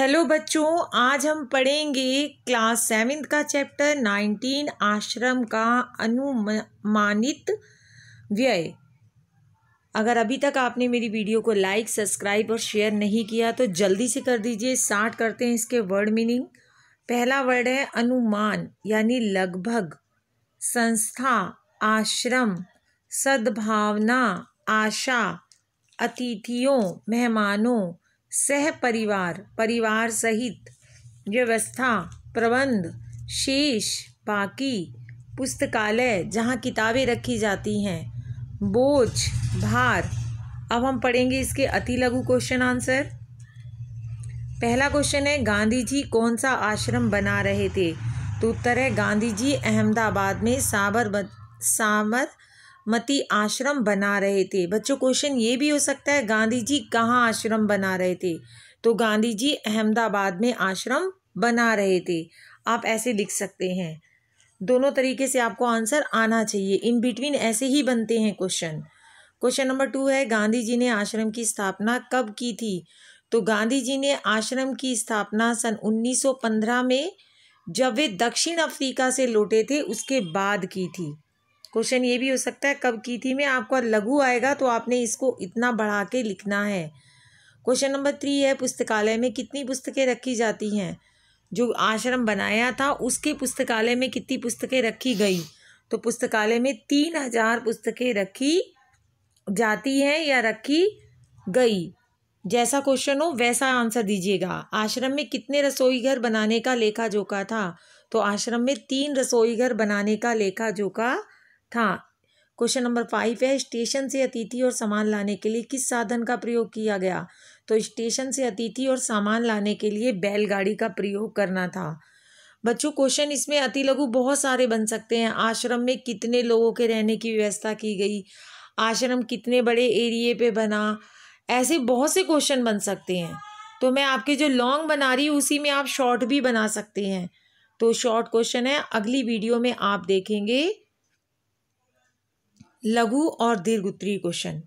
hello बच्चों आज हम पढ़ेंगे क्लास सेवेंथ का चैप्टर नाइनटीन आश्रम का अनुमानित व्यय अगर अभी तक आपने मेरी वीडियो को लाइक सब्सक्राइब और शेयर नहीं किया तो जल्दी से कर दीजिए स्टार्ट करते हैं इसके वर्ड मीनिंग पहला वर्ड है अनुमान यानी लगभग संस्था आश्रम सद्भावना आशा अतिथियों मेहमानों सह परिवार परिवार सहित व्यवस्था प्रबंध शेष बाकी पुस्तकालय जहाँ किताबें रखी जाती हैं बोझ भार अब हम पढ़ेंगे इसके अति लघु क्वेश्चन आंसर पहला क्वेश्चन है गांधी जी कौन सा आश्रम बना रहे थे तो उत्तर है गांधी जी अहमदाबाद में साबर साबर मती आश्रम बना रहे थे बच्चों क्वेश्चन ये भी हो सकता है गांधी जी कहाँ आश्रम बना रहे थे तो गांधी जी अहमदाबाद में आश्रम बना रहे थे आप ऐसे लिख सकते हैं दोनों तरीके से आपको आंसर आना चाहिए इन बिटवीन ऐसे ही बनते हैं क्वेश्चन क्वेश्चन नंबर टू है गांधी जी ने आश्रम की स्थापना कब की थी तो गांधी जी ने आश्रम की स्थापना सन 1915 में जब वे दक्षिण अफ्रीका से लौटे थे उसके बाद की थी क्वेश्चन ये भी हो सकता है कब की थी में आपका लघु आएगा तो आपने इसको इतना बढ़ा के लिखना है क्वेश्चन नंबर थ्री है पुस्तकालय में कितनी पुस्तकें रखी जाती हैं जो आश्रम बनाया था उसके पुस्तकालय में कितनी पुस्तकें रखी गई तो पुस्तकालय में तीन हजार पुस्तकें रखी जाती हैं या रखी गई जैसा क्वेश्चन हो वैसा आंसर दीजिएगा आश्रम में कितने रसोई घर बनाने का लेखा जोखा था तो आश्रम में तीन रसोई घर बनाने का लेखा जोखा था क्वेश्चन नंबर फाइव है स्टेशन से अतिथि और सामान लाने के लिए किस साधन का प्रयोग किया गया तो स्टेशन से अतिथि और सामान लाने के लिए बैलगाड़ी का प्रयोग करना था बच्चों क्वेश्चन इसमें अति लघु बहुत सारे बन सकते हैं आश्रम में कितने लोगों के रहने की व्यवस्था की गई आश्रम कितने बड़े एरिए पे बना ऐसे बहुत से क्वेश्चन बन सकते हैं तो मैं आपके जो लॉन्ग बना रही हूँ उसी में आप शॉर्ट भी बना सकते हैं तो शॉर्ट क्वेश्चन है अगली वीडियो में आप देखेंगे लघु और दीर्घ उत्तरीय क्वेश्चन